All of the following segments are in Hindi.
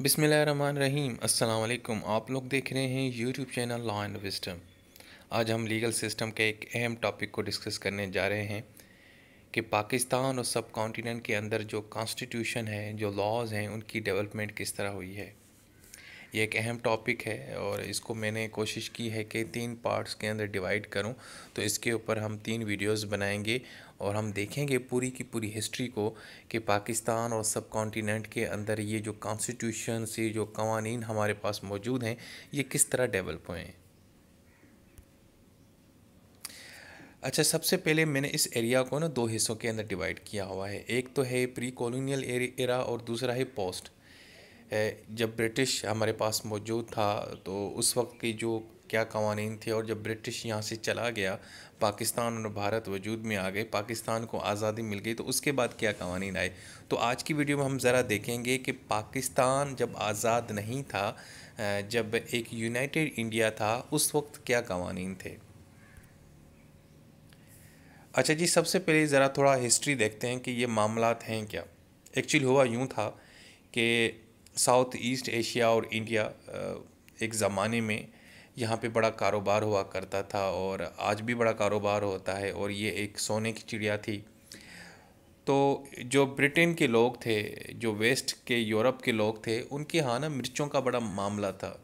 बिसमीम अल्लाम आप लोग देख रहे हैं YouTube channel law and wisdom आज हम लीगल सिस्टम के एक अहम टॉपिक को डिस्कस करने जा रहे हैं कि पाकिस्तान और सब कॉन्टीनेंट के अंदर जो कॉन्स्टिट्यूशन है जो लॉज हैं उनकी डेवलपमेंट किस तरह हुई है ये एक अहम टॉपिक है और इसको मैंने कोशिश की है कि तीन पार्ट्स के अंदर डिवाइड करूं तो इसके ऊपर हम तीन वीडियोस बनाएंगे और हम देखेंगे पूरी की पूरी हिस्ट्री को कि पाकिस्तान और सब कॉन्टीनेंट के अंदर ये जो कॉन्स्टिट्यूशन से जो कवानीन हमारे पास मौजूद हैं ये किस तरह डेवलप हुए हैं अच्छा सबसे पहले मैंने इस एरिया को ना दो हिस्सों के अंदर डिवाइड किया हुआ है एक तो है प्री कॉलोनियल एरा और दूसरा है पोस्ट जब ब्रिटिश हमारे पास मौजूद था तो उस वक्त की जो क्या कवानीन थे और जब ब्रिटिश यहाँ से चला गया पाकिस्तान और भारत वजूद में आ गए पाकिस्तान को आज़ादी मिल गई तो उसके बाद क्या कवानीन आए तो आज की वीडियो में हम ज़रा देखेंगे कि पाकिस्तान जब आज़ाद नहीं था जब एक यूनाइटेड इंडिया था उस वक्त क्या कवानीन थे अच्छा जी सबसे पहले ज़रा थोड़ा हिस्ट्री देखते हैं कि ये मामला हैं क्या एक्चुअली हुआ यूँ था कि साउथ ईस्ट एशिया और इंडिया एक ज़माने में यहाँ पे बड़ा कारोबार हुआ करता था और आज भी बड़ा कारोबार होता है और ये एक सोने की चिड़िया थी तो जो ब्रिटेन के लोग थे जो वेस्ट के यूरोप के लोग थे उनके यहाँ ना मिर्चों का बड़ा मामला था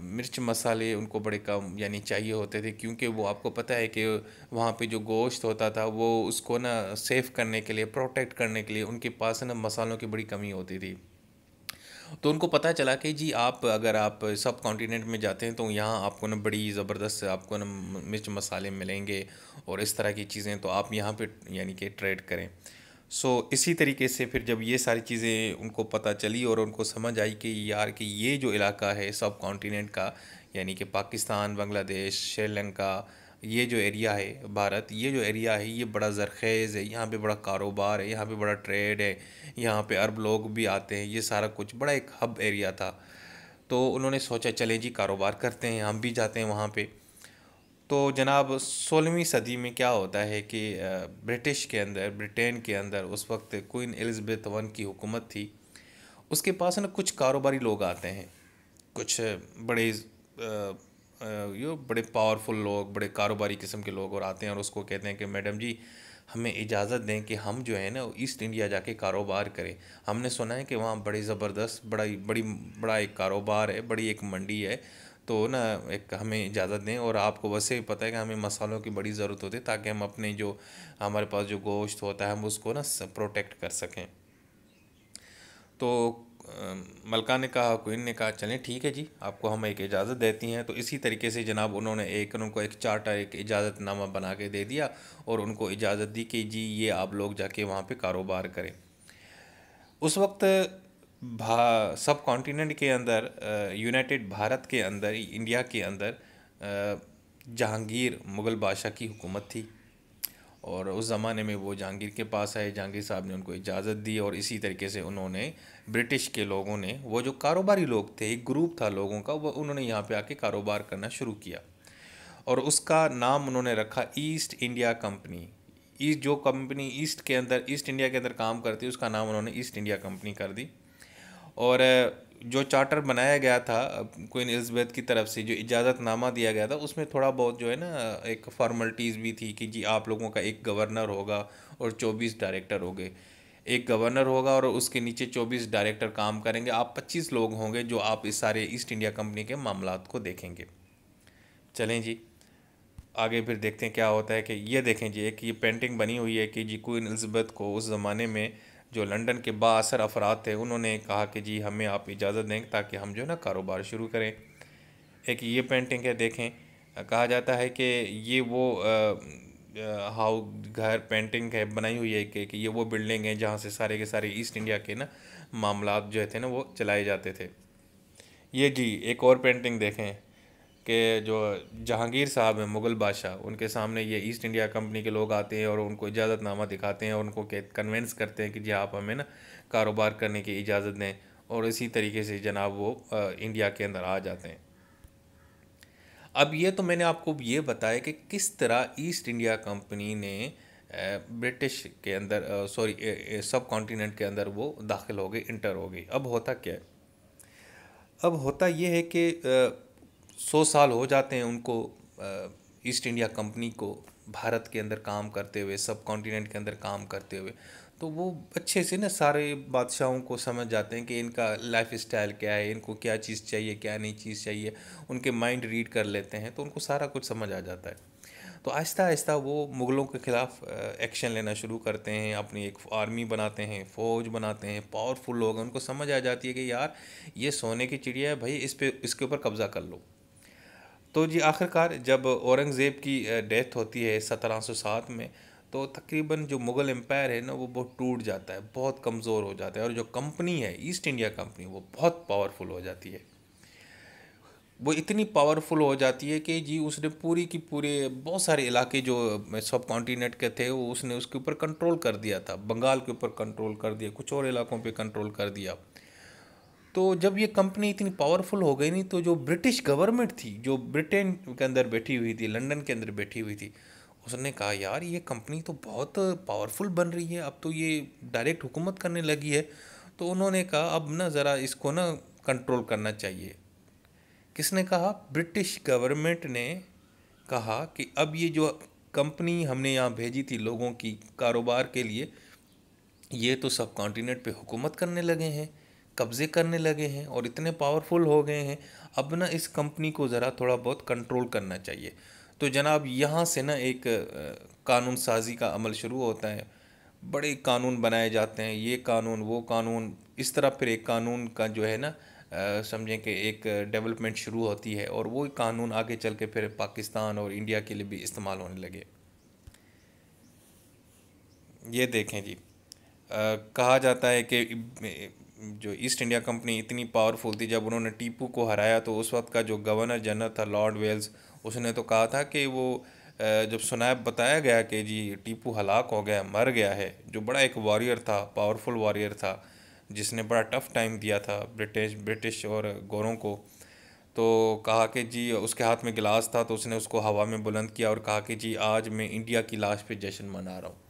मिर्च मसाले उनको बड़े कम यानी चाहिए होते थे क्योंकि वो आपको पता है कि वहाँ पे जो गोश्त होता था वो उसको ना सेफ़ करने के लिए प्रोटेक्ट करने के लिए उनके पास ना मसालों की बड़ी कमी होती थी तो उनको पता चला कि जी आप अगर आप सब कॉन्टीनेंट में जाते हैं तो यहाँ आपको ना बड़ी ज़बरदस्त आपको ना मिर्च मसाले मिलेंगे और इस तरह की चीज़ें तो आप यहाँ पे यानी कि ट्रेड करें सो so, इसी तरीके से फिर जब ये सारी चीज़ें उनको पता चली और उनको समझ आई कि यार कि ये जो इलाका है सब कॉन्टीनेंट का यानी कि पाकिस्तान बांग्लादेश श्रीलंका ये जो एरिया है भारत ये जो एरिया है ये बड़ा ज़रखेज़ है यहाँ पे बड़ा कारोबार है यहाँ पे बड़ा ट्रेड है यहाँ पे अरब लोग भी आते हैं ये सारा कुछ बड़ा एक हब एरिया था तो उन्होंने सोचा चले जी कारोबार करते हैं हम भी जाते हैं वहाँ पे तो जनाब सोलहवीं सदी में क्या होता है कि ब्रिटिश के अंदर ब्रिटेन के अंदर उस वक्त क्वीन एलिजबेथ वन की हुकूमत थी उसके पास ना कुछ कारोबारी लोग आते हैं कुछ बड़े यो बड़े पावरफुल लोग बड़े कारोबारी किस्म के लोग और आते हैं और उसको कहते हैं कि मैडम जी हमें इजाज़त दें कि हम जो है ना ईस्ट इंडिया जाके कारोबार करें हमने सुना है कि वहाँ बड़े ज़बरदस्त बड़ा बड़ी बड़ा एक कारोबार है बड़ी एक मंडी है तो ना एक हमें इजाज़त दें और आपको वैसे ही पता है कि हमें मसालों की बड़ी ज़रूरत होती है ताकि हम अपने जो हमारे पास जो गोश्त होता है हम उसको ना प्रोटेक्ट कर सकें तो मलका ने कहा क्वीन ने कहा चलें ठीक है जी आपको हम एक इजाज़त देती हैं तो इसी तरीके से जनाब उन्होंने एक उनको एक चार्टर एक इजाज़तनामा बना के दे दिया और उनको इजाज़त दी कि जी ये आप लोग जाके वहाँ पे कारोबार करें उस वक्त भा सब कॉन्टीनेंट के अंदर यूनाइटेड भारत के अंदर इंडिया के अंदर जहांगीर मुग़ल बादशाह की हुकूमत थी और उस ज़माने में वो जहांगीर के पास आए जहांगीर साहब ने उनको इजाज़त दी और इसी तरीके से उन्होंने ब्रिटिश के लोगों ने वो जो कारोबारी लोग थे एक ग्रुप था लोगों का वो उन्होंने यहाँ पे आके कारोबार करना शुरू किया और उसका नाम उन्होंने रखा ईस्ट इंडिया कंपनी ईस्ट जो कंपनी ईस्ट के अंदर ईस्ट इंडिया के अंदर काम करती उसका नाम उन्होंने ईस्ट इंडिया कंपनी कर दी और जो चार्टर बनाया गया था क्वीन एलिजबेथ की तरफ से जो इजाज़तनामा दिया गया था उसमें थोड़ा बहुत जो है ना एक फॉर्मलिटीज़ भी थी कि जी आप लोगों का एक गवर्नर होगा और चौबीस डायरेक्टर हो गए एक गवर्नर होगा और उसके नीचे चौबीस डायरेक्टर काम करेंगे आप पच्चीस लोग होंगे जो आप इस सारे ईस्ट इंडिया कंपनी के मामला को देखेंगे चलें जी आगे फिर देखते हैं क्या होता है कि ये देखें जी एक ये पेंटिंग बनी हुई है कि जी क्वीन एलिजबेथ को उस ज़माने में जो लंदन के बासर अफराद थे उन्होंने कहा कि जी हमें आप इजाज़त दें ताकि हम जो ना कारोबार शुरू करें एक ये पेंटिंग है देखें कहा जाता है कि ये वो हाउ घर पेंटिंग है बनाई हुई है कि, कि ये वो बिल्डिंग है जहाँ से सारे के सारे ईस्ट इंडिया के ना मामला जो थे ना वो चलाए जाते थे ये जी एक और पेंटिंग देखें के जो जहांगीर साहब हैं मुग़ल बादशाह उनके सामने ये ईस्ट इंडिया कंपनी के लोग आते हैं और उनको इजाज़तनामा दिखाते हैं और उनको कन्वेंस करते हैं कि जी आप हमें ना कारोबार करने की इजाज़त दें और इसी तरीके से जनाब वो इंडिया के अंदर आ जाते हैं अब ये तो मैंने आपको ये बताया कि किस तरह ईस्ट इंडिया कंपनी ने ब्रिटिश के अंदर सॉरी सब कॉन्टीनेंट के अंदर वो दाखिल हो गई इंटर हो गई अब होता क्या है अब होता यह है कि सौ साल हो जाते हैं उनको ईस्ट इंडिया कंपनी को भारत के अंदर काम करते हुए सब कॉन्टिनेंट के अंदर काम करते हुए तो वो अच्छे से ना सारे बादशाहों को समझ जाते हैं कि इनका लाइफ स्टाइल क्या है इनको क्या चीज़ चाहिए क्या नहीं चीज़ चाहिए उनके माइंड रीड कर लेते हैं तो उनको सारा कुछ समझ आ जाता है तो आहिस्ता आहिस्ता वो मुग़लों के ख़िलाफ़ एक्शन लेना शुरू करते हैं अपनी एक आर्मी बनाते हैं फ़ौज बनाते हैं पावरफुल लोग हैं उनको समझ आ जाती है कि यार ये सोने की चिड़िया है भाई इस पर इसके ऊपर कब्ज़ा कर लो तो जी आखिरकार जब औरंगज़ेब की डेथ होती है 1707 में तो तकरीबन जो मुग़ल एम्पायर है ना वो बहुत टूट जाता है बहुत कमज़ोर हो जाता है और जो कंपनी है ईस्ट इंडिया कंपनी वो बहुत पावरफुल हो जाती है वो इतनी पावरफुल हो जाती है कि जी उसने पूरी की पूरे बहुत सारे इलाके जो सब कॉन्टीनेंट के थे वो उसने उसके ऊपर कंट्रोल कर दिया था बंगाल के ऊपर कंट्रोल कर दिया कुछ और इलाकों पे कंट्रोल कर दिया तो जब ये कंपनी इतनी पावरफुल हो गई नहीं तो जो ब्रिटिश गवर्नमेंट थी जो ब्रिटेन के अंदर बैठी हुई थी लंदन के अंदर बैठी हुई थी उसने कहा यार ये कंपनी तो बहुत पावरफुल बन रही है अब तो ये डायरेक्ट हुकूमत करने लगी है तो उन्होंने कहा अब ना ज़रा इसको ना कंट्रोल करना चाहिए किसने कहा ब्रिटिश गवर्नमेंट ने कहा कि अब ये जो कंपनी हमने यहाँ भेजी थी लोगों की कारोबार के लिए ये तो सब कॉन्टीनेंट पे हुकूमत करने लगे हैं कब्ज़े करने लगे हैं और इतने पावरफुल हो गए हैं अब ना इस कंपनी को ज़रा थोड़ा बहुत कंट्रोल करना चाहिए तो जनाब यहाँ से ना एक कानून साजी का अमल शुरू होता है बड़े कानून बनाए जाते हैं ये कानून वो कानून इस तरह फिर एक कानून का जो है ना समझें कि एक डेवलपमेंट शुरू होती है और वो कानून आगे चल के फिर पाकिस्तान और इंडिया के लिए भी इस्तेमाल होने लगे ये देखें जी आ, कहा जाता है कि जो ईस्ट इंडिया कंपनी इतनी पावरफुल थी जब उन्होंने टीपू को हराया तो उस वक्त का जो गवर्नर जनरल था लॉर्ड वेल्स उसने तो कहा था कि वो जब सुनाब बताया गया कि जी टीपू हलाक हो गया मर गया है जो बड़ा एक वॉरियर था पावरफुल वॉरियर था जिसने बड़ा टफ टाइम दिया था ब्रिटिश ब्रिटिश और गोरों को तो कहा कि जी उसके हाथ में गिलास था तो उसने उसको हवा में बुलंद किया और कहा कि जी आज मैं इंडिया की लाश पे जश्न मना रहा हूँ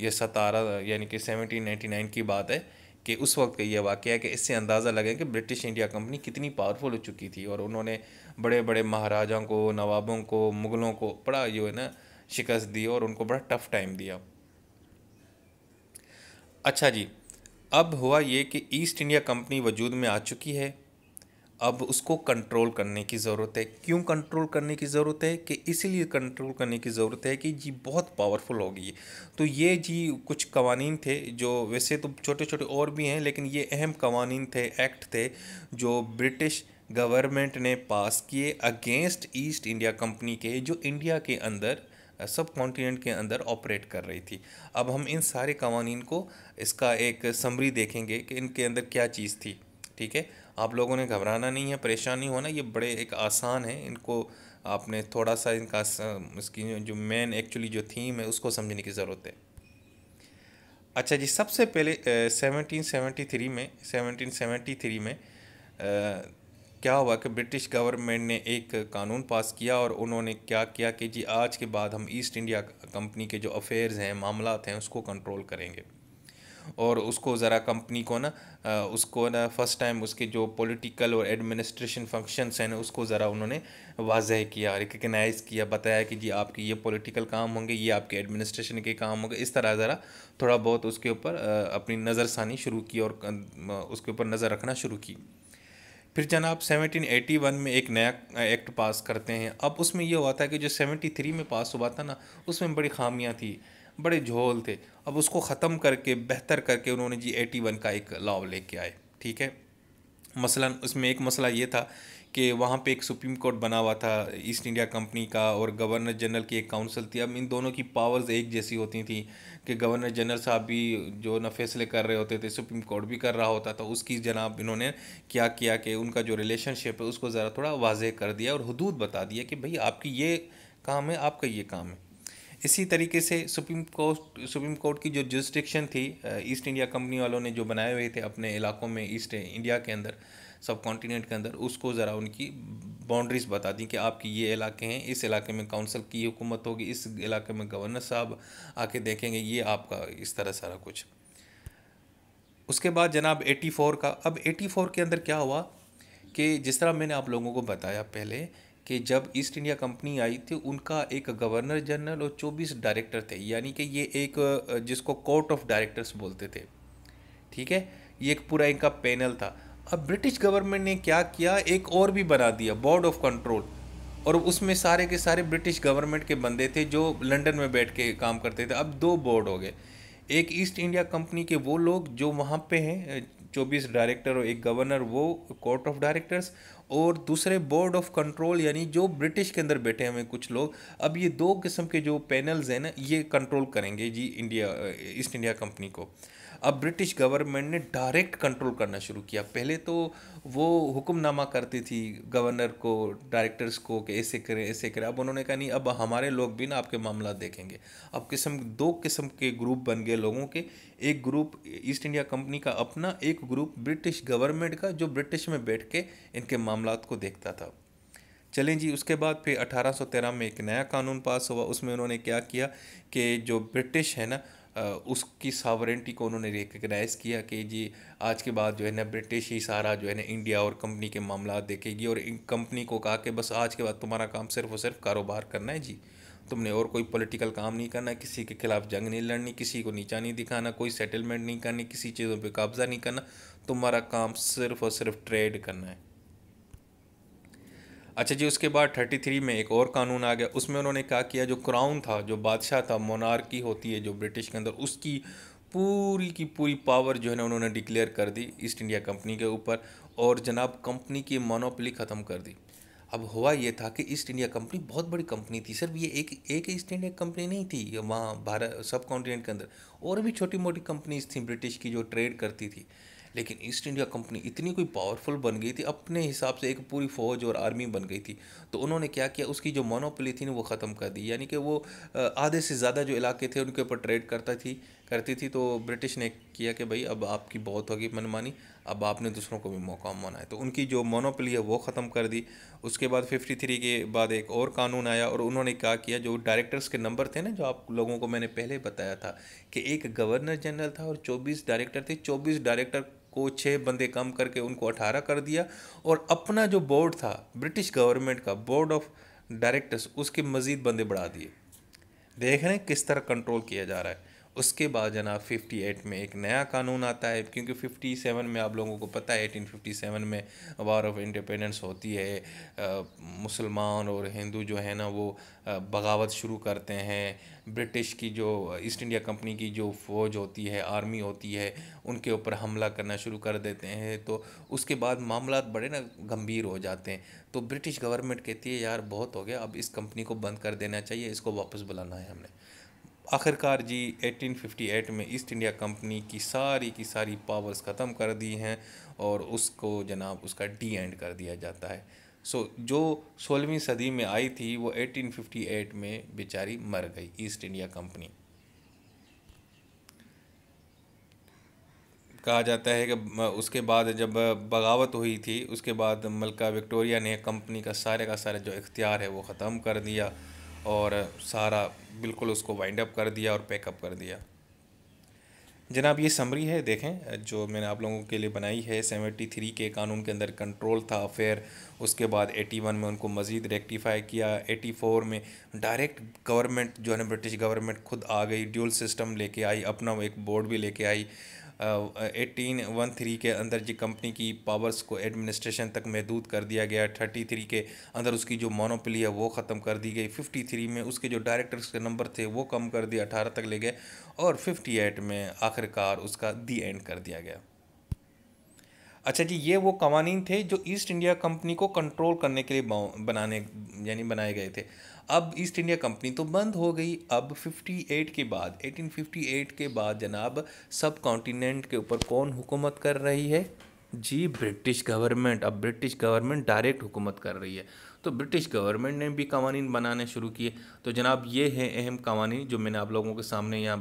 यह सतारह यानी कि सेवनटीन नाइन्टी नाइन की बात है कि उस वक्त का ये वाक़ है कि इससे अंदाज़ा लगे कि ब्रिटिश इंडिया कंपनी कितनी पावरफुल हो चुकी थी और उन्होंने बड़े बड़े महाराजाओं को नवाबों को मुग़लों को बड़ा जो है ना शिकस्त दी और उनको बड़ा टफ़ टाइम दिया अच्छा जी अब हुआ ये कि ईस्ट इंडिया कंपनी वजूद में आ चुकी है अब उसको कंट्रोल करने की ज़रूरत है क्यों कंट्रोल करने की ज़रूरत है कि इसीलिए कंट्रोल करने की ज़रूरत है कि जी बहुत पावरफुल होगी ये तो ये जी कुछ कवानीन थे जो वैसे तो छोटे छोटे और भी हैं लेकिन ये अहम कवानीन थे एक्ट थे जो ब्रिटिश गवर्नमेंट ने पास किए अगेंस्ट ईस्ट इंडिया कंपनी के जो इंडिया के अंदर सब कॉन्टिनेंट के अंदर ऑपरेट कर रही थी अब हम इन सारे कवानीन को इसका एक समरी देखेंगे कि इनके अंदर क्या चीज़ थी ठीक है आप लोगों ने घबराना नहीं है परेशान नहीं होना ये बड़े एक आसान है इनको आपने थोड़ा सा इनका इसकी जो मेन एक्चुअली जो थीम है उसको समझने की ज़रूरत है अच्छा जी सबसे पहले सेवनटीन सेवेंटी थ्री में सेवनटीन सेवेंटी थ्री में आ, क्या हुआ कि ब्रिटिश गवर्नमेंट ने एक कानून पास किया और उन्होंने क्या किया कि जी आज के बाद हम ईस्ट इंडिया कंपनी के जो अफेयर्स हैं मामला हैं उसको कंट्रोल करेंगे और उसको ज़रा कंपनी को ना उसको ना फर्स्ट टाइम उसके जो पॉलिटिकल और एडमिनिस्ट्रेशन फंक्शंस हैं उसको ज़रा उन्होंने वाजह किया रिकगनाइज़ किया बताया कि जी आपके ये पॉलिटिकल काम होंगे ये आपके एडमिनिस्ट्रेशन के काम होंगे इस तरह ज़रा थोड़ा बहुत उसके ऊपर अपनी नज़रसानी शुरू की और उसके ऊपर नज़र रखना शुरू की फिर जनाब 1781 में एक नया एक्ट पास करते हैं अब उसमें यह हुआ था कि जो 73 में पास हुआ था ना उसमें बड़ी खामियां थी बड़े झोल थे अब उसको ख़त्म करके बेहतर करके उन्होंने जी एटी वन का एक लॉ लेके आए ठीक है मसलन उसमें एक मसला ये था कि वहाँ पे एक सुप्रीम कोर्ट बना हुआ था ईस्ट इंडिया कंपनी का और गवर्नर जनरल की एक काउंसिल थी अब इन दोनों की पावर्स एक जैसी होती थी कि गवर्नर जनरल साहब भी जो ना फैसले कर रहे होते थे सुप्रीम कोर्ट भी कर रहा होता था उसकी जनाब इन्होंने क्या किया कि उनका जो रिलेशनशिप है उसको ज़रा थोड़ा वाजह कर दिया और हदूद बता दिया कि भाई आपकी ये काम है आपका ये काम है इसी तरीके से सुप्रीम कोर्ट सुप्रीम कोर्ट की जो जुरिस्डिक्शन थी ईस्ट इंडिया कंपनी वालों ने जो बनाए हुए थे अपने इलाकों में ईस्ट इंडिया के अंदर सब कॉन्टीनेंट के अंदर उसको ज़रा उनकी बाउंड्रीज बता दी कि आपकी ये इलाके हैं इस इलाके में काउंसिल की हुकूमत होगी इस इलाके में गवर्नर साहब आके देखेंगे ये आपका इस तरह सारा कुछ उसके बाद जनाब 84 का अब 84 के अंदर क्या हुआ कि जिस तरह मैंने आप लोगों को बताया पहले कि जब ईस्ट इंडिया कंपनी आई थी उनका एक गवर्नर जनरल और 24 डायरेक्टर थे यानी कि ये एक जिसको कोर्ट ऑफ डायरेक्टर्स बोलते थे ठीक है ये एक पूरा इनका पैनल था अब ब्रिटिश गवर्नमेंट ने क्या किया एक और भी बना दिया बोर्ड ऑफ कंट्रोल और उसमें सारे के सारे ब्रिटिश गवर्नमेंट के बंदे थे जो लंदन में बैठ के काम करते थे अब दो बोर्ड हो गए एक ईस्ट इंडिया कंपनी के वो लोग जो वहाँ पे हैं 24 डायरेक्टर और एक गवर्नर वो कोर्ट ऑफ डायरेक्टर्स और दूसरे बोर्ड ऑफ कंट्रोल यानी जो ब्रिटिश के अंदर बैठे हुए कुछ लोग अब ये दो किस्म के जो पैनल्स हैं ना ये कंट्रोल करेंगे जी इंडिया ईस्ट इंडिया कंपनी को अब ब्रिटिश गवर्नमेंट ने डायरेक्ट कंट्रोल करना शुरू किया पहले तो वो हुक्मनामा करती थी गवर्नर को डायरेक्टर्स को कि ऐसे करें ऐसे करें अब उन्होंने कहा नहीं अब हमारे लोग भी ना आपके मामला देखेंगे अब किस्म दो किस्म के ग्रुप बन गए लोगों के एक ग्रुप ईस्ट इंडिया कंपनी का अपना एक ग्रुप ब्रिटिश गवर्नमेंट का जो ब्रिटिश में बैठ के इनके मामला को देखता था चलें जी उसके बाद फिर 1813 में एक नया कानून पास हुआ उसमें उन्होंने क्या किया कि जो ब्रिटिश है ना उसकी सावरेंटी को उन्होंने रिकगनाइज़ किया कि जी आज के बाद जो है ना ब्रिटिश ही सारा जो है ना इंडिया और कंपनी के मामला देखेगी और कंपनी को कहा कि बस आज के बाद तुम्हारा काम सिर्फ और सिर्फ कारोबार करना है जी तुमने और कोई पॉलिटिकल काम नहीं करना किसी के खिलाफ जंग नहीं लड़नी किसी को नीचा नहीं दिखाना कोई सेटलमेंट नहीं करनी किसी चीज़ों पर कब्ज़ा नहीं करना तुम्हारा काम सिर्फ और सिर्फ ट्रेड करना है अच्छा जी उसके बाद थर्टी थ्री में एक और कानून आ गया उसमें उन्होंने कहा किया जो क्राउन था जो बादशाह था मोनार्की होती है जो ब्रिटिश के अंदर उसकी पूरी की पूरी पावर जो है ना उन्होंने डिक्लेयर कर दी ईस्ट इंडिया कंपनी के ऊपर और जनाब कंपनी की मोनोपली ख़त्म कर दी अब हुआ ये था कि ईस्ट इंडिया कंपनी बहुत बड़ी कंपनी थी सिर्फ ये एक एक ईस्ट इंडिया कंपनी नहीं थी वहाँ भारत सब कॉन्टिनेंट के अंदर और भी छोटी मोटी कंपनीज थी ब्रिटिश की जो ट्रेड करती थी लेकिन ईस्ट इंडिया कंपनी इतनी कोई पावरफुल बन गई थी अपने हिसाब से एक पूरी फौज और आर्मी बन गई थी तो उन्होंने क्या किया उसकी जो मोनोपली थी ना वो ख़त्म कर दी यानी कि वो आधे से ज़्यादा जो इलाके थे उनके ऊपर ट्रेड करता थी करती थी तो ब्रिटिश ने किया कि भाई अब आपकी बहुत होगी मनमानी अब आपने दूसरों को भी मौका मनाया तो उनकी जो मोनोपली है वो ख़त्म कर दी उसके बाद फिफ्टी थ्री के बाद एक और कानून आया और उन्होंने क्या किया जो डायरेक्टर्स के नंबर थे ना जो आप लोगों को मैंने पहले बताया था कि एक गवर्नर जनरल था और चौबीस डायरेक्टर थे चौबीस डायरेक्टर को छः बंदे कम करके उनको अठारह कर दिया और अपना जो बोर्ड था ब्रिटिश गवर्नमेंट का बोर्ड ऑफ डायरेक्टर्स उसके मज़ीद बंदे बढ़ा दिए देख रहे हैं किस तरह कंट्रोल किया जा रहा है उसके बाद फिफ़्टी 58 में एक नया कानून आता है क्योंकि 57 में आप लोगों को पता है 1857 में वार ऑफ इंडिपेंडेंस होती है मुसलमान और हिंदू जो है ना वो बगावत शुरू करते हैं ब्रिटिश की जो ईस्ट इंडिया कंपनी की जो फ़ौज होती है आर्मी होती है उनके ऊपर हमला करना शुरू कर देते हैं तो उसके बाद मामला बड़े ना गंभीर हो जाते हैं तो ब्रिटिश गवर्नमेंट कहती है यार बहुत हो गया अब इस कंपनी को बंद कर देना चाहिए इसको वापस बुलाना है हमने आखिरकार जी 1858 में ईस्ट इंडिया कंपनी की सारी की सारी पावर्स ख़त्म कर दी हैं और उसको जनाब उसका डी एंड कर दिया जाता है सो जो सोलहवीं सदी में आई थी वो 1858 में बेचारी मर गई ईस्ट इंडिया कंपनी कहा जाता है कि उसके बाद जब बगावत हुई थी उसके बाद मलका विक्टोरिया ने कंपनी का सारे का सारा जो इख्तियार है वो ख़त्म कर दिया और सारा बिल्कुल उसको वाइंड अप कर दिया और पैकअप कर दिया जनाब ये समरी है देखें जो मैंने आप लोगों के लिए बनाई है सेवेंटी थ्री के कानून के अंदर कंट्रोल था अफेयर उसके बाद एटी वन में उनको मज़ीद रेक्टिफाई किया एटी फोर में डायरेक्ट गवर्नमेंट जो है ना ब्रिटिश गवर्नमेंट खुद आ गई ड्यूल सिस्टम लेके आई अपना एक बोर्ड भी लेके आई एटीन वन थ्री के अंदर जी कंपनी की पावर्स को एडमिनिस्ट्रेशन तक महदूद कर दिया गया थर्टी थ्री के अंदर उसकी जो मोनोपली है वो ख़त्म कर दी गई फिफ्टी थ्री में उसके जो डायरेक्टर्स के नंबर थे वो कम कर दिए अठारह तक ले गए और फिफ्टी एट में आखिरकार उसका दी एंड कर दिया गया अच्छा जी ये वो कवानीन थे जो ईस्ट इंडिया कंपनी को कंट्रोल करने के लिए बनाने यानी बनाए गए थे अब ईस्ट इंडिया कंपनी तो बंद हो गई अब 58 के बाद 1858 के बाद जनाब सब कॉन्टिनेंट के ऊपर कौन हुकूमत कर रही है जी ब्रिटिश गवर्नमेंट अब ब्रिटिश गवर्नमेंट डायरेक्ट हुकूमत कर रही है तो ब्रिटिश गवर्नमेंट ने भी कवानीन बनाने शुरू किए तो जनाब ये हैं अहम कवानीन जो मैंने आप लोगों के सामने यहाँ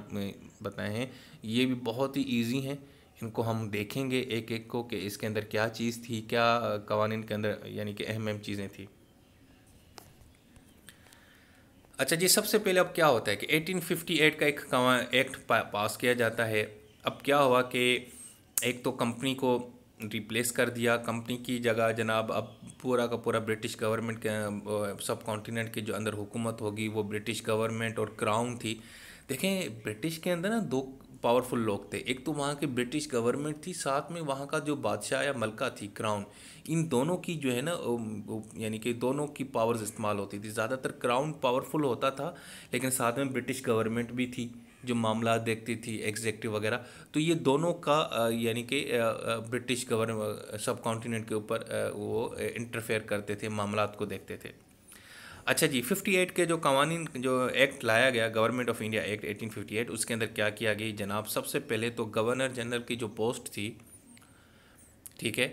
बताए हैं ये भी बहुत ही ईजी हैं इनको हम देखेंगे एक एक को कि इसके अंदर क्या चीज़ थी क्या कवानीन के अंदर यानी कि अहम अहम चीज़ें थी अच्छा जी सबसे पहले अब क्या होता है कि 1858 का एक एक्ट पा, पास किया जाता है अब क्या हुआ कि एक तो कंपनी को रिप्लेस कर दिया कंपनी की जगह जनाब अब पूरा का पूरा ब्रिटिश गवर्नमेंट के सब कॉन्टीनेंट के जो अंदर हुकूमत होगी वो ब्रिटिश गवर्नमेंट और क्राउन थी देखें ब्रिटिश के अंदर ना दो पावरफुल लोग थे एक तो वहाँ के ब्रिटिश गवर्नमेंट थी साथ में वहाँ का जो बादशाह या मलका थी क्राउन इन दोनों की जो है ना यानी कि दोनों की पावर्स इस्तेमाल होती थी ज़्यादातर क्राउन पावरफुल होता था लेकिन साथ में ब्रिटिश गवर्नमेंट भी थी जो मामला देखती थी एग्जेक्टिव वगैरह तो ये दोनों का यानी कि ब्रिटिश गवर्न सब कॉन्टीनेंट के ऊपर वो इंटरफेयर करते थे मामला को देखते थे अच्छा जी 58 के जो कवानी जो एक्ट लाया गया गवर्नमेंट ऑफ इंडिया एक्ट 1858 उसके अंदर क्या किया गया जनाब सबसे पहले तो गवर्नर जनरल की जो पोस्ट थी ठीक है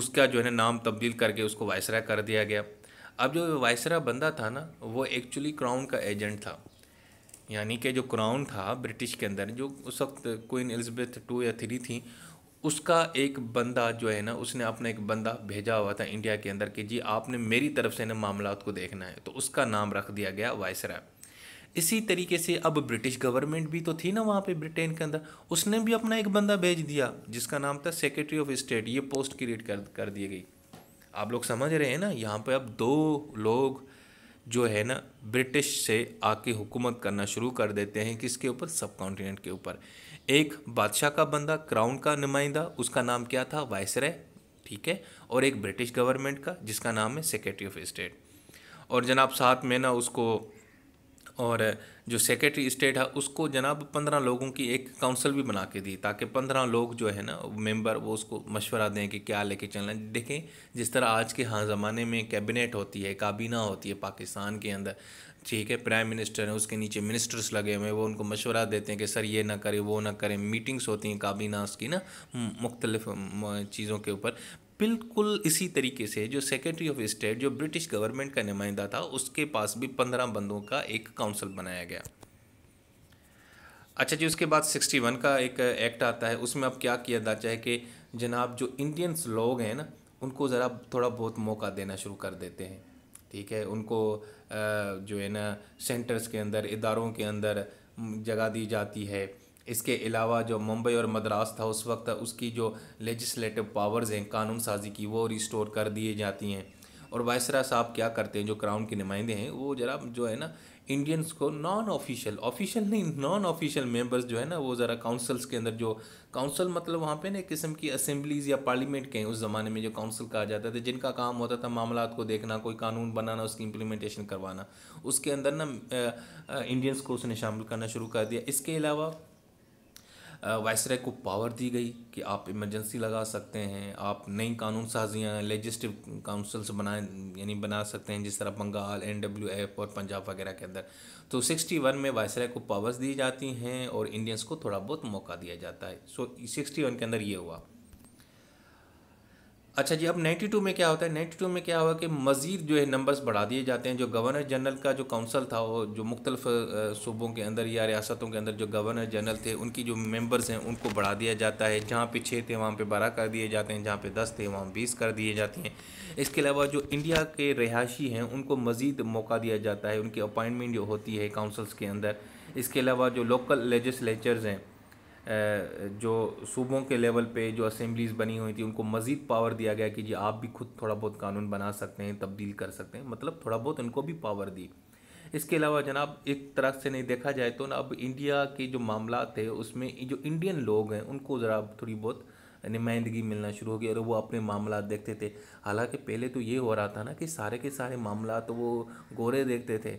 उसका जो है ना नाम तब्दील करके उसको वायसरा कर दिया गया अब जो वायसरा बंदा था ना वो एक्चुअली क्राउन का एजेंट था यानी कि जो क्राउन था ब्रिटिश के अंदर जो उस वक्त क्वीन एलिजबेथ टू या थ्री थी उसका एक बंदा जो है ना उसने अपना एक बंदा भेजा हुआ था इंडिया के अंदर कि जी आपने मेरी तरफ से ना मामला को देखना है तो उसका नाम रख दिया गया वायसराय इसी तरीके से अब ब्रिटिश गवर्नमेंट भी तो थी ना वहाँ पे ब्रिटेन के अंदर उसने भी अपना एक बंदा भेज दिया जिसका नाम था सेक्रेटरी ऑफ स्टेट ये पोस्ट क्रिएट कर कर दी गई आप लोग समझ रहे हैं ना यहाँ पे अब दो लोग जो है ना ब्रिटिश से आके हुकूमत करना शुरू कर देते हैं किसके ऊपर सब कॉन्टिनेंट के ऊपर एक बादशाह का बंदा क्राउन का नुमाइंदा उसका नाम क्या था वायसराय ठीक है और एक ब्रिटिश गवर्नमेंट का जिसका नाम है सेक्रेटरी ऑफ स्टेट और जनाब साथ में ना उसको और जो सेक्रेटरी स्टेट है उसको जनाब पंद्रह लोगों की एक काउंसिल भी बना के दी ताकि पंद्रह लोग जो है ना मेंबर वो उसको मशवरा दें कि क्या लेके चलना देखें जिस तरह आज के हाँ ज़माने में कैबिनेट होती है काबीना होती है पाकिस्तान के अंदर ठीक है प्राइम मिनिस्टर हैं उसके नीचे मिनिस्टर्स लगे हुए हैं वो उनको मशवरा देते हैं कि सर ये ना करें वो ना करें मीटिंग्स होती हैं काबीना की ना मुख्तलिफ चीज़ों के ऊपर बिल्कुल इसी तरीके से जो सेक्रेटरी ऑफ स्टेट जो ब्रिटिश गवर्नमेंट का नुमाइंदा था उसके पास भी पंद्रह बंदों का एक काउंसिल बनाया गया अच्छा जी उसके बाद सिक्सटी वन का एक एक्ट आता है उसमें अब क्या किया जाता है कि जनाब जो इंडियंस लोग हैं ना उनको ज़रा थोड़ा बहुत मौका देना शुरू कर देते हैं ठीक है उनको जो है ना सेंटर्स के अंदर इदारों के अंदर जगह दी जाती है इसके अलावा जो मुंबई और मद्रास था उस वक्त उसकी जो लेजिस्लेटिव पावर्स हैं कानून साजी की वो रिस्टोर कर दिए जाती हैं और वायसरा साहब क्या करते हैं जो क्राउन के नुमाइंदे हैं वो जरा जो है ना इंडियंस को नॉन ऑफिशियल ऑफिशियल नहीं नॉन ऑफिशियल मेंबर्स जो है ना वो ज़रा काउंसल्स के अंदर जो काउंसिल मतलब वहाँ पे ना किस्म की असेंबलीज या पार्लियामेंट के उस ज़माने में जो काउंसिल कहा जाता था जिनका काम होता था मामला को देखना कोई कानून बनाना उसकी इम्प्लीमेंटेशन करवाना उसके अंदर ना इंडियंस को उसने शामिल करना शुरू कर दिया इसके अलावा वायसराय को पावर दी गई कि आप इमरजेंसी लगा सकते हैं आप नई कानून साजियाँ लेजिस्टिव काउंसिल्स बनाए यानी बना सकते हैं जिस तरह बंगाल एन और पंजाब वगैरह के अंदर तो सिक्सटी वन में वायसराय को पावर्स दी जाती हैं और इंडियंस को थोड़ा बहुत मौका दिया जाता है सो सिक्सटी वन के अंदर ये हुआ अच्छा जी अब 92 में क्या होता है 92 में क्या हुआ कि मज़ीद जो है नंबर्स बढ़ा दिए जाते हैं जो गवर्नर जनरल का जो काउंसिल था वो जो मुख्तलिफ सूबों के अंदर या रियासतों के अंदर जो गवर्नर जनरल थे उनकी जो मेंबर्स हैं उनको बढ़ा दिया जाता है जहाँ पे छः थे वहाँ पे बारह कर दिए जाते हैं जहाँ पे दस थे वहाँ बीस कर दिए जाते हैं इसके अलावा जो इंडिया के रहायशी हैं उनको मज़ीद मौका दिया जाता है उनकी अपॉइंटमेंट जो होती है काउंसल्स के अंदर इसके अलावा जो लोकल लेजिस्लेचर्स हैं जो सूबों के लेवल पे जो असम्बलीज़ बनी हुई थी उनको मज़ीद पावर दिया गया कि जी आप भी खुद थोड़ा बहुत कानून बना सकते हैं तब्दील कर सकते हैं मतलब थोड़ा बहुत उनको भी पावर दी इसके अलावा जनाब एक तरह से नहीं देखा जाए तो ना अब इंडिया के जो मामला थे उसमें जो इंडियन लोग हैं उनको ज़रा थोड़ी बहुत नुमाइंदगी मिलना शुरू हो गई और वो अपने मामला देखते थे हालांकि पहले तो ये हो रहा था ना कि सारे के सारे मामला तो वो गोरे देखते थे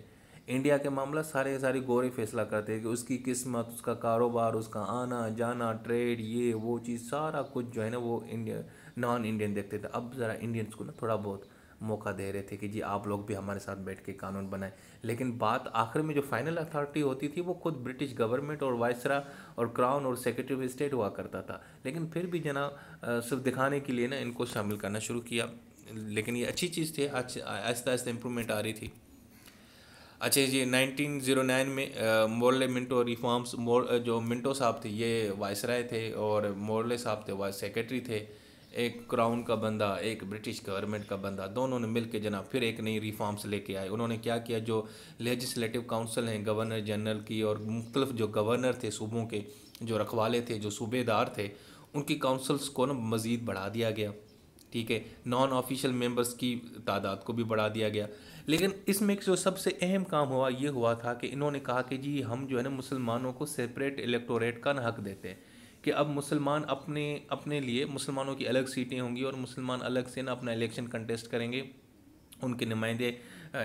इंडिया के मामला सारे सारे गोरे फैसला करते हैं कि उसकी किस्मत उसका कारोबार उसका आना जाना ट्रेड ये वो चीज़ सारा कुछ जो है ना वो इंडिया नॉन इंडियन देखते थे अब ज़रा इंडियंस को ना थोड़ा बहुत मौका दे रहे थे कि जी आप लोग भी हमारे साथ बैठ के कानून बनाएं लेकिन बात आखिर में जो फाइनल अथॉरिटी होती थी वो खुद ब्रिटिश गवर्नमेंट और वायसरा और क्राउन और सेक्रेटरी ऑफ स्टेट हुआ करता था लेकिन फिर भी जना सिर्फ दिखाने के लिए ना इनको शामिल करना शुरू किया लेकिन ये अच्छी चीज़ थी आज आहिस्ता आहिस्ता इम्प्रूवमेंट आ रही थी अच्छा जी 1909 में मोरले मिंटो रिफॉर्म्स मोर जो मिंटो साहब थे ये वायसराय थे और मोरले साहब थे वाइस सेक्रेटरी थे एक क्राउन का बंदा एक ब्रिटिश गवर्नमेंट का बंदा दोनों ने के जना फिर एक नई रिफॉर्म्स लेके आए उन्होंने क्या किया जो लेजिस्लेटिव काउंसिल हैं गवर्नर जनरल की और मुख्तलफ जो गवर्नर थे सूबों के जो रखवाले थे जो सूबेदार थे उनकी काउंसिल्स को ना मज़ीद बढ़ा दिया गया ठीक है नॉन ऑफिशियल मेंबर्स की तादाद को भी बढ़ा दिया गया लेकिन इसमें जो सबसे अहम काम हुआ ये हुआ था कि इन्होंने कहा कि जी हम जो है ना मुसलमानों को सेपरेट इलेक्टोरेट का हक देते हैं कि अब मुसलमान अपने अपने लिए मुसलमानों की अलग सीटें होंगी और मुसलमान अलग से ना अपना इलेक्शन कंटेस्ट करेंगे उनके नुमाइंदे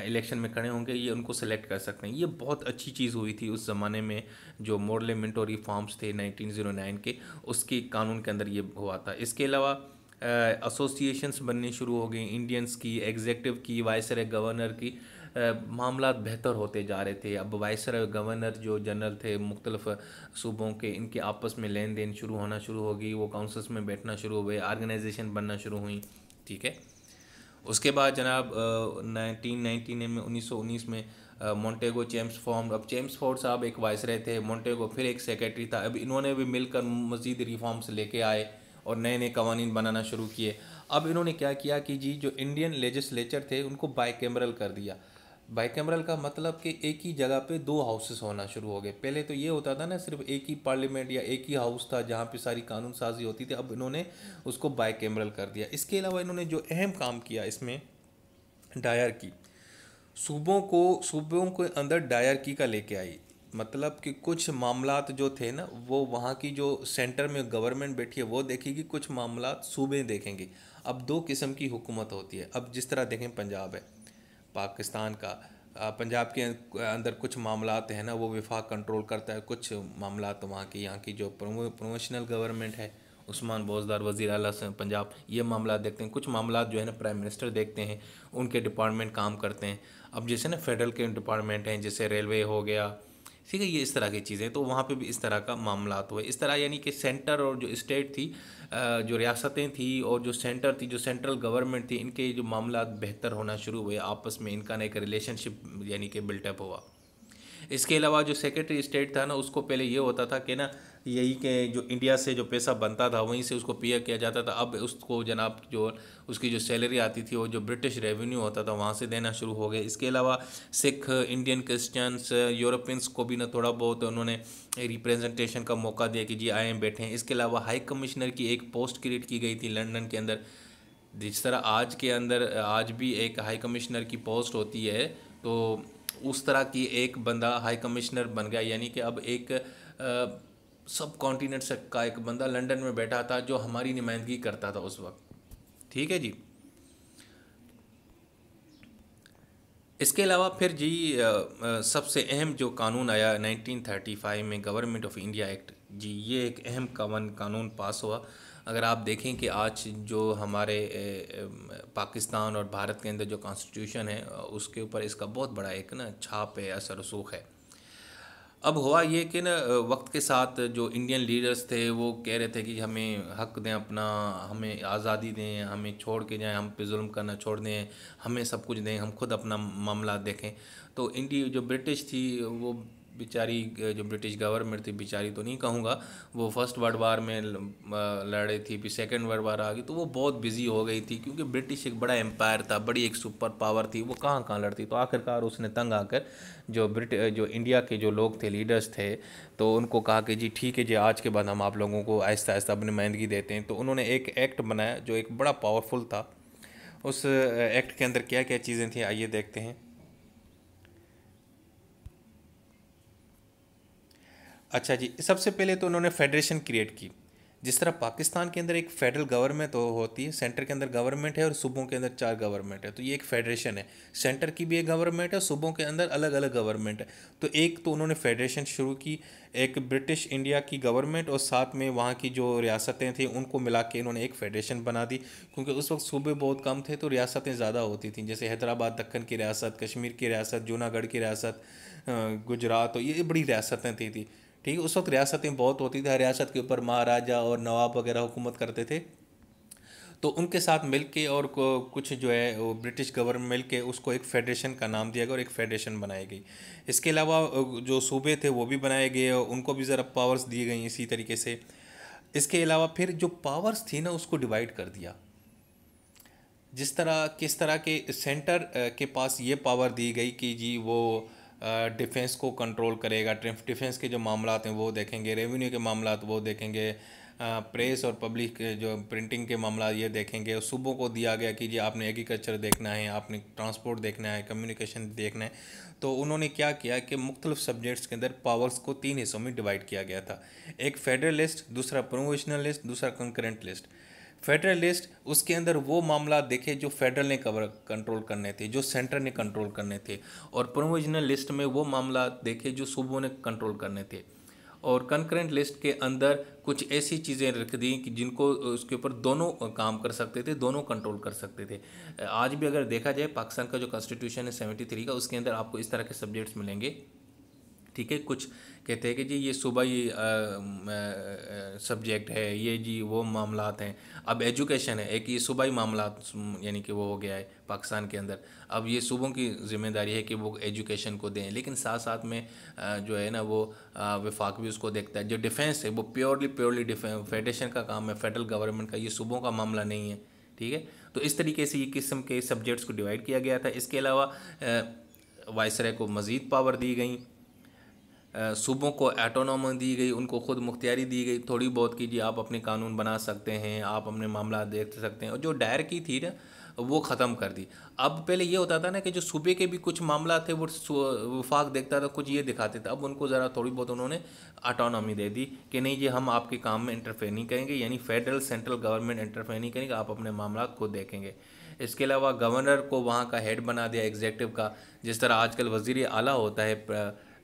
इलेक्शन में खड़े होंगे ये उनको सेलेक्ट कर सकते हैं ये बहुत अच्छी चीज़ हुई थी उस ज़माने में जो मोरले मिंटो रिफॉर्म्स थे 1909 के उसके कानून के अंदर ये हुआ था इसके अलावा एसोसिएशंस बननी शुरू हो गई इंडियंस की एग्जेक्टिव की वाइसरे गवर्नर की मामला बेहतर होते जा रहे थे अब वाइसर गवर्नर जो जनरल थे मुख्तलफ़ सूबों के इनके आपस में लेन देन शुरू होना शुरू हो गई वो काउंसिल्स में बैठना शुरू हुए आर्गेनाइजेशन बनना शुरू हुई ठीक है उसके बाद जनाब नाइनटीन नाइनटी में उन्नीस सौ उन्नीस में मोंटेगो चेम्स फॉर्म अब चेम्स फोर्ड साहब एक वाइस रहे थे मोंटेगो फिर एक सेक्रेटरी था अब इन्होंने भी मिलकर मजीद रिफॉर्म्स लेके आए और नए नए कवानीन बनाना शुरू किए अब इन्होंने क्या किया कि जी जो इंडियन लेजिस्लेचर थे उनको कैमरल कर दिया कैमरल का मतलब कि एक ही जगह पे दो हाउसेस होना शुरू हो गए पहले तो ये होता था ना सिर्फ एक ही पार्लियामेंट या एक ही हाउस था जहाँ पे सारी कानून साजी होती थी अब इन्होंने उसको कैमरल कर दिया इसके अलावा इन्होंने जो अहम काम किया इसमें डायर की सूबों को सूबों के अंदर डायर की का लेके आई मतलब कि कुछ मामला जो थे ना वो वहाँ की जो सेंटर में गवर्नमेंट बैठी है वो देखेगी कुछ मामला सूबे देखेंगे अब दो किस्म की हुकूमत होती है अब जिस तरह देखें पंजाब है पाकिस्तान का पंजाब के अंदर कुछ मामला हैं ना वो विफाक कंट्रोल करता है कुछ मामला वहाँ की यहाँ की जो प्रोमोशनल गवर्नमेंट है उस्मान बोजदार वजी अल पंजाब ये मामला देखते हैं कुछ मामला जो है ना प्राइम मिनिस्टर देखते हैं उनके डिपार्टमेंट काम करते हैं अब जैसे ना फेडरल के डिपार्टमेंट हैं जैसे रेलवे हो गया ठीक है ये इस तरह की चीज़ें तो वहाँ पे भी इस तरह का मामला तो हुए इस तरह यानी कि सेंटर और जो स्टेट थी जो रियासतें थी और जो सेंटर थी जो सेंट्रल गवर्नमेंट थी इनके जो मामला बेहतर होना शुरू हुए आपस में इनका ना एक रिलेशनशिप यानी कि बिल्टअप हुआ इसके अलावा जो सेक्रेटरी स्टेट था ना उसको पहले ये होता था कि ना यही के जो इंडिया से जो पैसा बनता था वहीं से उसको पे किया जाता था अब उसको जनाब जो उसकी जो सैलरी आती थी वो जो ब्रिटिश रेवेन्यू होता था वहाँ से देना शुरू हो गए इसके अलावा सिख इंडियन क्रिश्चियंस यूरोपियंस को भी ना थोड़ा बहुत उन्होंने रिप्रेजेंटेशन का मौका दिया कि जी आए बैठे हैं इसके अलावा हाई कमिश्नर की एक पोस्ट क्रिएट की गई थी लंडन के अंदर जिस तरह आज के अंदर आज भी एक हाई कमिश्नर की पोस्ट होती है तो उस तरह की एक बंदा हाई कमिश्नर बन गया यानी कि अब एक सब कॉन्टीनेंट का एक बंदा लंदन में बैठा था जो हमारी नुमाइंदगी करता था उस वक्त ठीक है जी इसके अलावा फिर जी सबसे अहम जो कानून आया 1935 में गवर्नमेंट ऑफ इंडिया एक्ट जी ये एक अहम कवन कानून पास हुआ अगर आप देखें कि आज जो हमारे पाकिस्तान और भारत के अंदर जो कॉन्स्टिट्यूशन है उसके ऊपर इसका बहुत बड़ा एक ना छाप है असर रसूख है अब हुआ ये कि ना वक्त के साथ जो इंडियन लीडर्स थे वो कह रहे थे कि हमें हक दें अपना हमें आज़ादी दें हमें छोड़ के जाएं हम पे जुल्म करना छोड़ दें हमें सब कुछ दें हम खुद अपना मामला देखें तो इंडिया जो ब्रिटिश थी वो बेचारी जो ब्रिटिश गवर्नमेंट थी बेचारी तो नहीं कहूँगा वो फर्स्ट वर्ल्ड वार में लड़े थी फिर सेकेंड वर्ल्ड वार आ गई तो वो बहुत बिजी हो गई थी क्योंकि ब्रिटिश एक बड़ा एम्पायर था बड़ी एक सुपर पावर थी वो कहाँ कहाँ लड़ती तो आखिरकार उसने तंग आकर जो ब्रिट जो इंडिया के जो लोग थे लीडर्स थे तो उनको कहा कि जी ठीक है जी आज के बाद हम आप लोगों को आहिस्ता आहिस्ता अपनी नुमाइंदगी देते हैं तो उन्होंने एक एक्ट बनाया जो एक बड़ा पावरफुल था उस एक्ट के अंदर क्या क्या चीज़ें थी आइए देखते हैं अच्छा जी सबसे पहले तो उन्होंने फेडरेशन क्रिएट की जिस तरह पाकिस्तान के अंदर एक फेडरल गवर्नमेंट तो होती है सेंटर के अंदर गवर्नमेंट है और सूबों के अंदर चार गवर्नमेंट है तो ये एक फेडरेशन है सेंटर की भी एक गवर्नमेंट है सूबों के अंदर अलग अलग गवर्नमेंट है तो एक तो उन्होंने फेडरेशन शुरू की एक ब्रिटिश इंडिया की गवर्नमेंट और साथ में वहाँ की जो रियासतें थी उनको मिला के इन्होंने एक फेडरेशन बना दी क्योंकि उस वक्त सूबे बहुत कम थे तो रियासतें ज़्यादा होती थी जैसे हैदराबाद दक्कन की रियासत कश्मीर की रियासत जूनागढ़ की रियासत गुजरात तो ये बड़ी रियासतें थी, थी ठीक है उस वक्त रियासतें बहुत होती थी रियासत के ऊपर महाराजा और नवाब वगैरह हुकूमत करते थे तो उनके साथ मिल के और कुछ जो है वो ब्रिटिश गवर्नमेंट मिल के उसको एक फेडरेशन का नाम दिया गया और एक फेडरेशन बनाई गई इसके अलावा जो सूबे थे वो भी बनाए गए और उनको भी ज़रा पावर्स दिए गई इसी तरीके से इसके अलावा फिर जो पावर्स थी ना उसको डिवाइड कर दिया जिस तरह किस तरह के सेंटर के पास ये पावर दी गई कि जी वो डिफेंस को कंट्रोल करेगा डिफेंस के जो मामला हैं वो देखेंगे रेवेन्यू के मामला वो देखेंगे प्रेस और पब्लिक जो प्रिंटिंग के मामला ये देखेंगे और को दिया गया कि जी आपने एग्रीकल्चर देखना है आपने ट्रांसपोर्ट देखना है कम्युनिकेशन देखना है तो उन्होंने क्या किया कि मुख्तलिफ सब्जेक्ट्स के अंदर पावर्स को तीन हिस्सों में डिवाइड किया गया था एक फेडरल लिस्ट दूसरा प्रोमोशनल लिस्ट दूसरा कंकरेंट लिस्ट फेडरल लिस्ट उसके अंदर वो मामला देखे जो फेडरल ने कवर कंट्रोल करने थे जो सेंटर ने कंट्रोल करने थे और प्रोविजनल लिस्ट में वो मामला देखे जो सूबों ने कंट्रोल करने थे और कंकरेंट लिस्ट के अंदर कुछ ऐसी चीज़ें रख दी कि जिनको उसके ऊपर दोनों काम कर सकते थे दोनों कंट्रोल कर सकते थे आज भी अगर देखा जाए पाकिस्तान का जो कॉन्स्टिट्यूशन है सेवेंटी थ्री का उसके अंदर आपको इस तरह के सब्जेक्ट्स मिलेंगे ठीक है कुछ कहते हैं कि जी ये सुबह ही सब्जेक्ट है ये जी वो मामला हैं अब एजुकेशन है एक ये ही मामला यानी कि वो हो गया है पाकिस्तान के अंदर अब ये सूबों की जिम्मेदारी है कि वो एजुकेशन को दें लेकिन साथ साथ में आ, जो है ना वो विफाक भी उसको देखता है जो डिफेंस है वो प्योरली प्योरली फेडरेशन का काम है फेडरल गवर्नमेंट का ये सूबों का मामला नहीं है ठीक है तो इस तरीके से ये किस्म के सब्जेक्ट्स को डिवाइड किया गया था इसके अलावा वायसराय को मज़ीद पावर दी गई सूबों को एटोनोम दी गई उनको खुद मुख्तियारी दी गई थोड़ी बहुत कीजिए आप अपने कानून बना सकते हैं आप अपने मामला देख सकते हैं और जो डायर की थी ना वो ख़त्म कर दी अब पहले ये होता था ना कि जो सूबे के भी कुछ मामला थे वो वफाक देखता था कुछ ये दिखाते थे अब उनको ज़रा थोड़ी बहुत उन्होंने ऑटोनॉमी दे दी कि नहीं ये हम आपके काम में इंटरफेयर नहीं करेंगे यानी फेडरल सेंट्रल गवर्नमेंट इंटरफेयर नहीं करेंगे आप अपने मामला खुद देखेंगे इसके अलावा गवर्नर को वहाँ का हेड बना दिया एग्जेक्टिव का जिस तरह आजकल वजीर आला होता है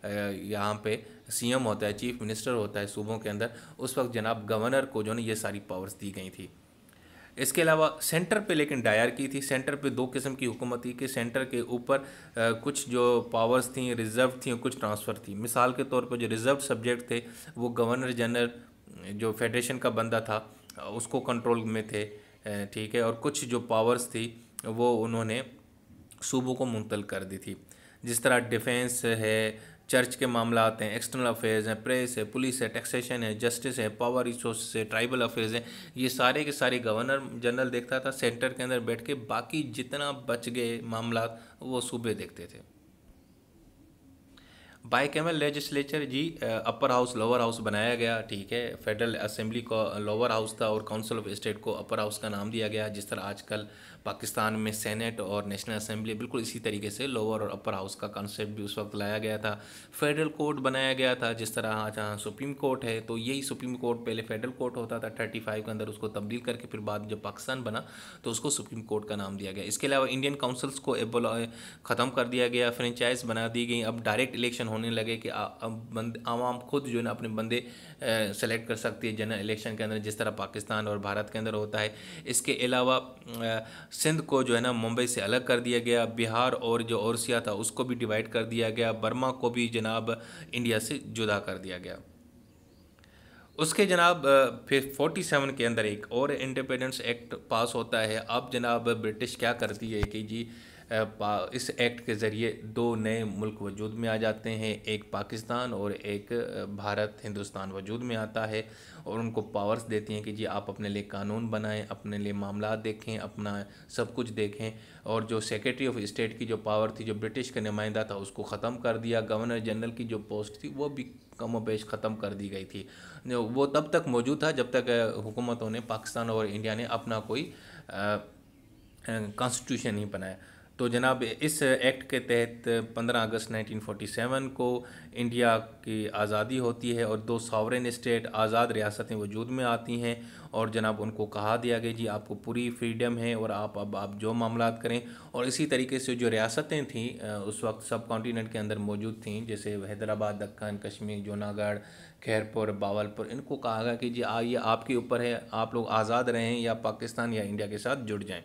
यहाँ पे सीएम होता है चीफ मिनिस्टर होता है सूबों के अंदर उस वक्त जनाब गवर्नर को जो है ये सारी पावर्स दी गई थी इसके अलावा सेंटर पे लेकिन डायर की थी सेंटर पे दो किस्म की हुकूमत थी कि सेंटर के ऊपर कुछ जो पावर्स थी रिज़र्व थी कुछ ट्रांसफ़र थी मिसाल के तौर पर जो रिज़र्व सब्जेक्ट थे वो गवर्नर जनरल जो फेडरेशन का बंदा था उसको कंट्रोल में थे ठीक है और कुछ जो पावर्स थी वो उन्होंने सूबों को मुंतल कर दी थी जिस तरह डिफेंस है चर्च के मामला आते हैं एक्सटर्नल अफेयर्स हैं प्रेस है पुलिस है टैक्सेशन है जस्टिस है पावर रिसोर्स है ट्राइबल अफेयर्स हैं ये सारे के सारे गवर्नर जनरल देखता था सेंटर के अंदर बैठ के बाकी जितना बच गए मामला वो सूबे देखते थे बाइकेमल लेजिस्लेचर जी अपर हाउस लोअर हाउस बनाया गया ठीक है फेडरल असेंबली को लोअर हाउस था और काउंसिल ऑफ स्टेट को अपर हाउस का नाम दिया गया जिस तरह आजकल पाकिस्तान में सेनेट और नेशनल असेंबली बिल्कुल इसी तरीके से लोअर और अपर हाउस का कॉन्सेप्ट भी उस वक्त लाया गया था फेडरल कोर्ट बनाया गया था जिस तरह हाँ जहाँ सुप्रीम कोर्ट है तो यही सुप्रीम कोर्ट पहले फेडरल कोर्ट होता था थर्टी फाइव के अंदर उसको तब्दील करके फिर बाद जब पाकिस्तान बना तो उसको सुप्रीम कोर्ट का नाम दिया गया इसके अलावा इंडियन काउंसिल्स को ख़त्म कर दिया गया फ्रेंचाइज बना दी गई अब डायरेक्ट इलेक्शन होने होने लगे कि आवाम खुद जो है ना अपने बंदे सेलेक्ट कर सकती है जनरल इलेक्शन के अंदर जिस तरह पाकिस्तान और भारत के अंदर होता है इसके अलावा सिंध को जो है ना मुंबई से अलग कर दिया गया बिहार और जो औरसिया था उसको भी डिवाइड कर दिया गया बर्मा को भी जनाब इंडिया से जुदा कर दिया गया उसके जनाब फिर फोर्टी सेवन के अंदर एक और इंडिपेंडेंस एक्ट पास होता है अब जनाब ब्रिटिश क्या करती है कि जी इस एक्ट के ज़रिए दो नए मुल्क वजूद में आ जाते हैं एक पाकिस्तान और एक भारत हिंदुस्तान वजूद में आता है और उनको पावर्स देती हैं कि जी आप अपने लिए कानून बनाएं अपने लिए मामला देखें अपना सब कुछ देखें और जो सेक्रेटरी ऑफ स्टेट की जो पावर थी जो ब्रिटिश का नुमाइंदा था उसको ख़त्म कर दिया गवर्नर जनरल की जो पोस्ट थी वो भी कम पेश ख़त्म कर दी गई थी वो तब तक मौजूद था जब तक हुकूमतों ने पाकिस्तान और इंडिया ने अपना कोई कॉन्स्टिट्यूशन ही बनाया तो जनाब इस एक्ट के तहत 15 अगस्त 1947 को इंडिया की आज़ादी होती है और दो सॉवरेन स्टेट आज़ाद रियासतें वजूद में आती हैं और जनाब उनको कहा दिया गया जी आपको पूरी फ्रीडम है और आप अब आप जो मामला करें और इसी तरीके से जो रियासतें थीं उस वक्त सब कॉन्टीनेंट के अंदर मौजूद थीं जैसे हैदराबाद दक्कन कश्मीर जूनागढ़ खैरपुर बावलपुर इनको कहा गया कि जी आ ये आपके ऊपर है आप लोग आज़ाद रहें या पाकिस्तान या इंडिया के साथ जुड़ जाएँ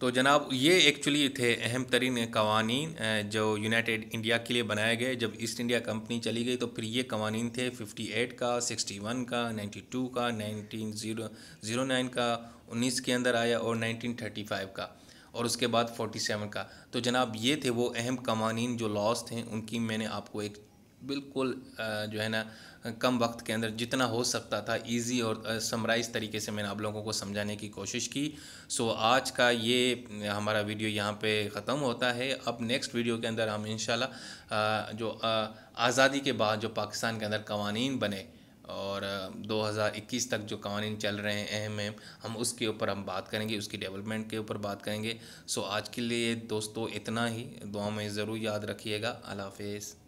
तो जनाब ये एक्चुअली थे अहम तरीन कवानी जो यूनाइटेड इंडिया के लिए बनाए गए जब ईस्ट इंडिया कंपनी चली गई तो फिर ये कवानीन थे 58 का 61 का 92 का 1909 का 19 के अंदर आया और 1935 का और उसके बाद 47 का तो जनाब ये थे वो अहम कवानीन जो लॉस थे उनकी मैंने आपको एक बिल्कुल जो है ना कम वक्त के अंदर जितना हो सकता था इजी और समराइज तरीके से मैंने आप लोगों को समझाने की कोशिश की सो आज का ये हमारा वीडियो यहाँ पे ख़त्म होता है अब नेक्स्ट वीडियो के अंदर हम इन जो आज़ादी के बाद जो पाकिस्तान के अंदर कवानी बने और 2021 तक जो कवानीन चल रहे हैं अहम अहम हम उसके ऊपर हम बात करेंगे उसकी डेवलपमेंट के ऊपर बात करेंगे सो आज के लिए दोस्तों इतना ही दुआ में ज़रूर याद रखिएगा अला हाफ